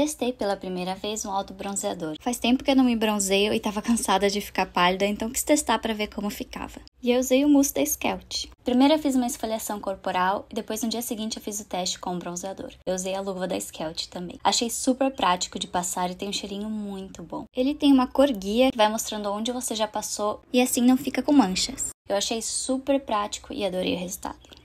testei pela primeira vez um autobronzeador. Faz tempo que eu não me bronzeio e tava cansada de ficar pálida, então quis testar para ver como ficava. E eu usei o mousse da Skelt. Primeiro eu fiz uma esfoliação corporal e depois no dia seguinte eu fiz o teste com o bronzeador. Eu usei a luva da Skelt também. Achei super prático de passar e tem um cheirinho muito bom. Ele tem uma cor guia que vai mostrando onde você já passou e assim não fica com manchas. Eu achei super prático e adorei o resultado.